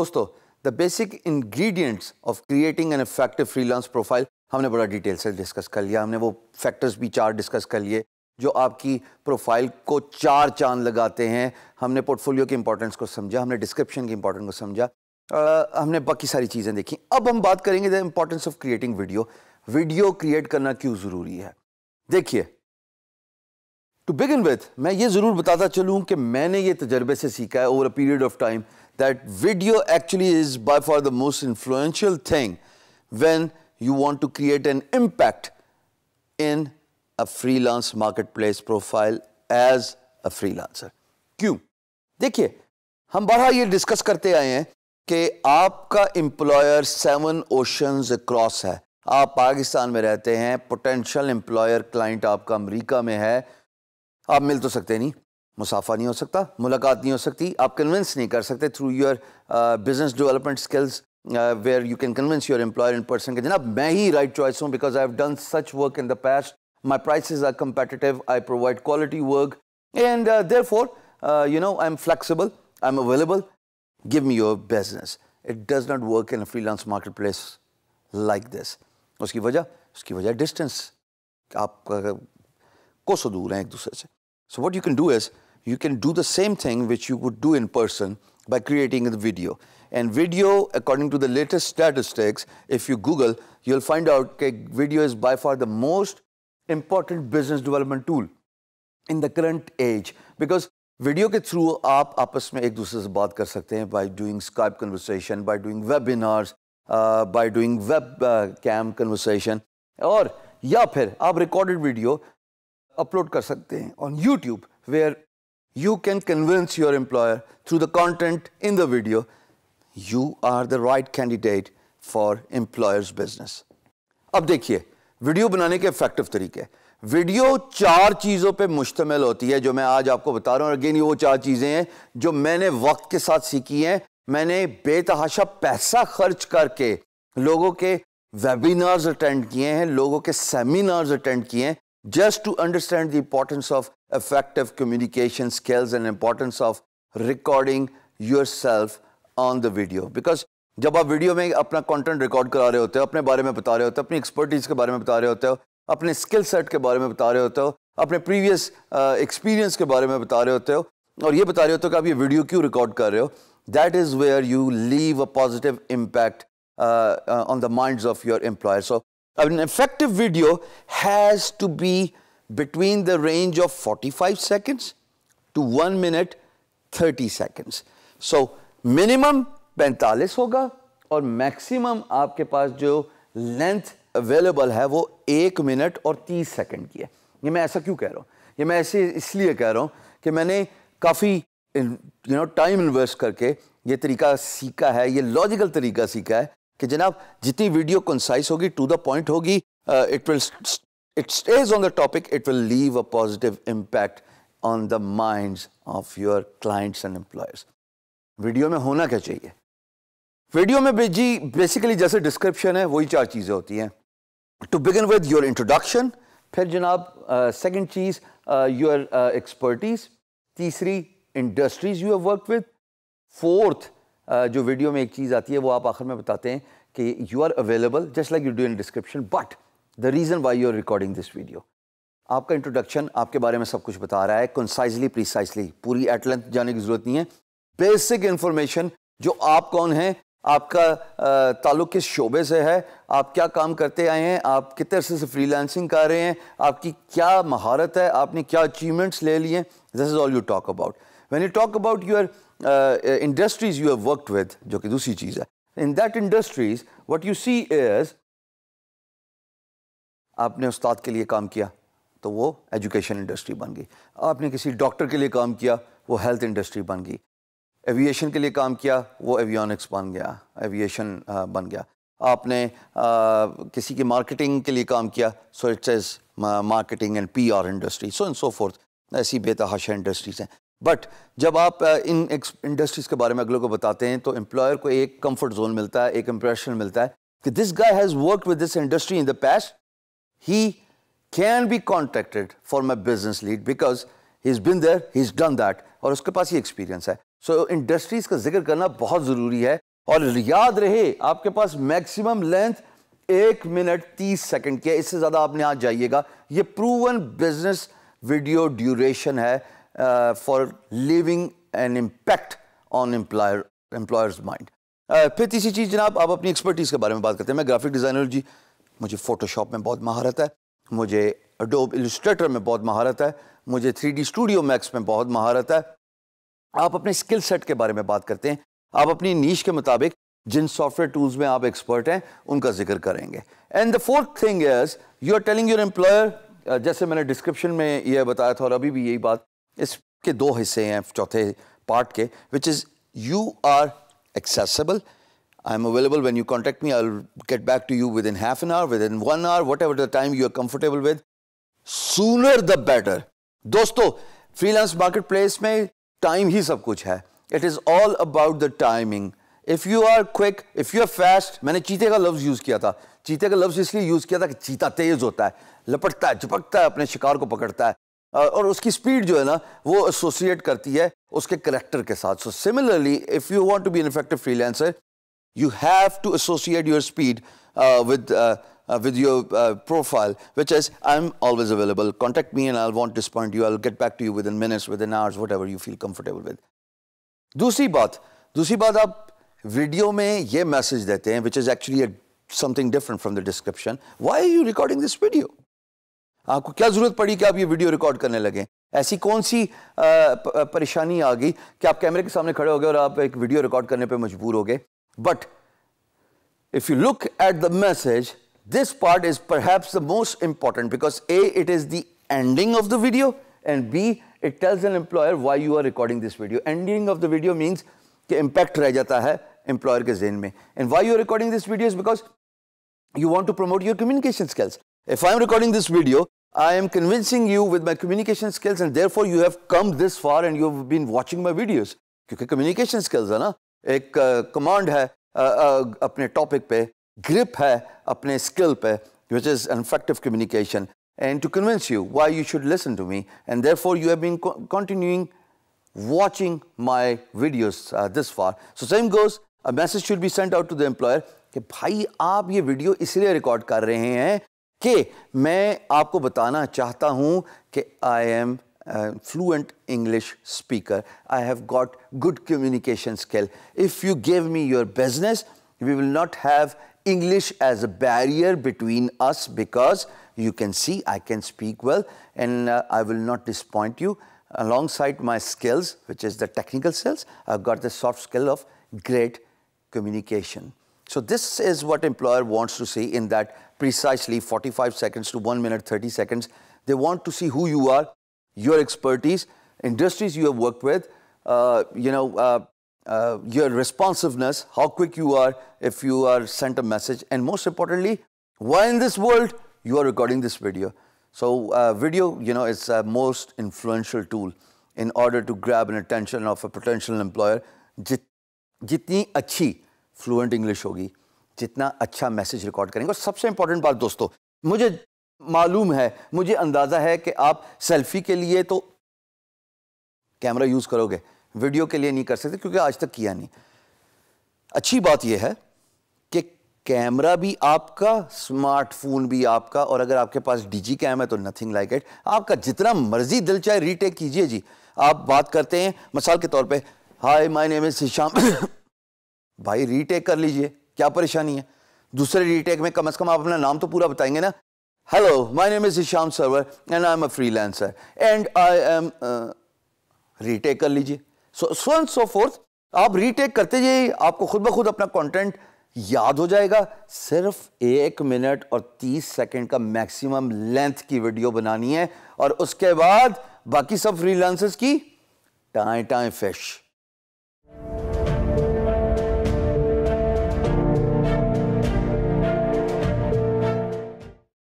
दोस्तों the basic ingredients of creating an effective freelance profile हमने बड़ा डिटेल से डिस्कस कर लिया हमने वो फैक्टर्स भी चार डिस्कस कर लिए जो आपकी प्रोफाइल को चार चांद लगाते हैं हमने पोर्टफोलियो की इंपॉर्टेंस को समझा हमने डिस्क्रिप्शन की इंपॉर्टेंस को समझा हमने बाकी सारी चीज़ें देखी अब हम बात करेंगे the importance of creating video video create करना क्यों ज़रूरी है देखिए टू बिगिन विथ मैं ये ज़रूर बताता चलूँ कि मैंने ये तजर्बे से सीखा है over a period of time that video actually is by far the most influential thing when you want to create an impact in a freelance marketplace profile as a freelancer. क्यों देखिए हम बारह ये डिस्कस करते आए हैं कि आपका employer seven oceans across है आप पाकिस्तान में रहते हैं पोटेंशियल एम्प्लॉयर क्लाइंट आपका अमेरिका में है आप मिल तो सकते नहीं मुसाफा नहीं हो सकता मुलाकात नहीं हो सकती आप कन्विंस नहीं कर सकते through your business development skills where you can convince your employer in person के जनाब मैं ही राइट चॉइस हूँ because I have done such work in the past my price are competitive I provide quality work and therefore you know I am flexible I am available give me your business it does not work in a freelance marketplace like this उसकी वजह उसकी वजह distance आप uh, कोसो दूर हैं एक दूसरे से so what you can do is you can do the same thing which you would do in person by creating the video. And video, according to the latest statistics, if you Google, you'll find out okay, video is by far the most important business development tool in the current age. Because video ke through, aap apas mein ek dusre se by doing Skype conversation, by doing webinars, uh, by doing webcam uh, conversation, or ya phir, aap recorded video upload kar on YouTube, where You can convince your employer through the content in the video you are the right candidate for employer's business. अब देखिए video बनाने के effective तरीके video चार चीज़ों पे मुश्तमल होती है जो मैं आज आपको बता रहा हूं अगेन ये वो चार चीज़ें हैं जो मैंने वक्त के साथ सीखी हैं मैंने बेतहाशा पैसा खर्च करके लोगों के वेबिनार्स अटेंड किए हैं लोगों के सेमिनार्स अटेंड किए हैं just to understand the importance of effective communication skills and importance of recording yourself on the video because जब आप वीडियो में अपना कंटेंट रिकॉर्ड करा रहे होते हो अपने बारे में बता रहे होते हो अपनी एक्सपर्टीज के बारे में बता रहे होते हो अपने स्किल सेट के बारे में बता रहे होते हो अपने प्रीवियस एक्सपीरियंस uh, के बारे में बता रहे होते हो और ये बता रहे होते हो कि आप ये वीडियो क्यों रिकॉर्ड कर रहे हो that is where you leave a positive impact on the minds of your employer so An effective video has to be between the range of 45 seconds to 1 minute 30 seconds. So minimum 45 होगा और maximum आपके पास जो length available है वो एक minute और 30 second की है ये मैं ऐसा क्यों कह रहा हूँ ये मैं ऐसे इसलिए कह रहा हूँ कि मैंने काफ़ी यू नो टाइम इन्वेस्ट करके ये तरीका सीखा है ये लॉजिकल तरीका सीखा है कि जनाब जितनी वीडियो कंसाइस होगी टू द पॉइंट होगी it will it stays on the topic it will leave a positive impact on the minds of your clients and employees video में होना क्या चाहिए वीडियो में जी बेसिकली जैसे डिस्क्रिप्शन है वही चार चीज़ें होती हैं to begin with your introduction फिर जनाब सेकेंड चीज़ योर एक्सपर्टीज़ तीसरी industries you have work with fourth जो वीडियो में एक चीज़ आती है वो आप आखिर में बताते हैं कि you are available just like you do in description but the reason why you are recording this video आपका इंट्रोडक्शन आपके बारे में सब कुछ बता रहा है कंसाइजली प्रिसाइसली पूरी एट लेंथ जाने की ज़रूरत नहीं है बेसिक इन्फॉर्मेशन जो आप कौन हैं आपका ताल्लुक किस शोबे से है आप क्या काम करते आए हैं आप कितने अरसे से फ्रीलांसिंग कर रहे हैं आपकी क्या महारत है आपने क्या अचीवमेंट्स ले लिए this is all you talk about when you talk about your industries you have worked with जो कि दूसरी चीज़ है in that industries what you see is आपने उस्ताद के लिए काम किया तो वो एजुकेशन इंडस्ट्री बन गई आपने किसी डॉक्टर के लिए काम किया वो हेल्थ इंडस्ट्री बन गई एविएशन के लिए काम किया वो एवियोनिक्स बन गया एविएशन uh, बन गया आपने आ, uh, किसी की मार्केटिंग के लिए काम किया so it's as marketing and PR industry so and so forth ऐसी बेतहाशा इंडस्ट्रीज हैं बट जब आप इन इंडस्ट्रीज़ के बारे में अगलों को बताते हैं तो एम्प्लॉयर को एक कंफर्ट जोन मिलता है एक इंप्रेशन मिलता है कि this guy has work with this industry in the past he can be contacted for my business lead because he is been there he is done that और उसके पास ही एक्सपीरियंस है सो so, industries का जिक्र करना बहुत ज़रूरी है और याद रहे आपके पास मैक्सिमम लेंथ एक मिनट तीस सेकंड के इससे ज़्यादा आपने आज जाइएगा ये प्रूवन बिजनेस वीडियो ड्यूरेशन है for uh, living leaving impact on on employers mind uh, फिर तीसरी चीज़ जनाब आप अपनी एक्सपर्टीज़ के बारे में बात करते हैं मैं ग्राफिक डिज़ाइनर जी मुझे फ़ोटोशॉप में बहुत महारत है मुझे अडोब इलस्ट्रेटर में बहुत महारत है मुझे थ्री डी स्टूडियो मैक्स में बहुत महारत है आप अपने स्किल सेट के बारे में बात करते हैं आप अपनी नीच के मुताबिक जिन सॉफ्टवेयर टूल्स में आप एक्सपर्ट हैं उनका जिक्र करेंगे and the fourth thing is you are telling your employer जैसे मैंने डिस्क्रिप्शन में यह बताया था और अभी भी यही बात इसके दो हिस्से हैं चौथे पार्ट के which is you are accessible I am available when you contact me I get back to you within half an hour within one hour whatever the time you are comfortable with sooner the better दोस्तों freelance marketplace में time ही सब कुछ है it is all about the timing if you are quick if you are fast मैंने चीते का लफ्ज़ यूज़ किया था चीते का लफ्ज़ इसलिए यूज़ किया था कि चीता तेज़ होता है लपटता है झपकता है अपने शिकार को पकड़ता है और उसकी स्पीड जो है ना वो एसोसिएट करती है उसके करेक्टर के साथ so similarly if you want to be an effective freelancer you have to associate your speed with with your profile which is I am always available contact me and I want this point you all get back to you within minutes within hours what you feel comfortable with दूसरी बात दूसरी बात आप video में यह message देते हैं which is actually something different from the description why are you recording this video आपको क्या जरूरत पड़ी कि आप ये वीडियो रिकॉर्ड करने लगे ऐसी कौन सी परेशानी आ गई कि आप कैमरे के सामने खड़े हो गए और आप एक वीडियो रिकॉर्ड करने पर मजबूर हो गए but if you look at the message this part is पर most important because a it is the ending of the video and b it tells an employer why you are recording this video ending of the video means के impact रह जाता है employer के जेन में and why you are recording this video is because you want to promote your communication skills If I am recording this video, I am convincing you with my communication skills and therefore you have come this far and you have been watching my videos. communication skills है ना एक command है अपने uh, uh, topic पे grip है अपने skill पे which is an effective communication and to convince you why you should listen to me and therefore you have been co continuing watching my videos uh, this far. So same goes, a message should be sent out to the employer that भाई आप ये video इसलिए record कर रहे हैं कि मैं आपको बताना fluent English speaker. I have got good communication skill. If you give me your business, we will not have English as a barrier between us because you can see I can speak well and uh, I will not disappoint you. Alongside my skills, which is the technical skills, I've got the soft skill of great communication. So this is what employer wants to see in that precisely 45 seconds to 1 minute 30 seconds. They want to see who you are, your expertise, industries you have worked with, uh, you know, uh, uh, your responsiveness, how quick you are if you are sent a message, and most importantly, why in this world you are recording this video. So uh, video, you know, is a most influential tool in order to grab an attention of a potential employer. jitni achhi fluent English होगी जितना अच्छा message record करेंगे और सबसे important बात दोस्तों मुझे मालूम है मुझे अंदाज़ा है कि आप सेल्फी के लिए तो कैमरा यूज़ करोगे वीडियो के लिए नहीं कर सकते क्योंकि आज तक किया नहीं अच्छी बात यह है कि कैमरा भी आपका स्मार्टफोन भी आपका और अगर आपके पास डीजी कैम है तो नथिंग लाइक इट आपका जितना मर्जी दिल चाहे रीटेक कीजिए जी आप बात करते हैं मिसाल के तौर पे hi my name is Hisham भाई रीटेक कर लीजिए क्या परेशानी है दूसरे रीटेक में कम अज़ कम आप अपना नाम तो पूरा बताएंगे ना hello my name is Isham Sarwar and I am a freelancer and I am retake कर लीजिए so so and so forth आप रीटेक करते जाइए आपको खुद ब खुद अपना कंटेंट याद हो जाएगा सिर्फ एक मिनट और तीस सेकंड का मैक्सिमम लेंथ की वीडियो बनानी है और उसके बाद बाकी सब फ्रीलांसर्स की टाए टाए फिश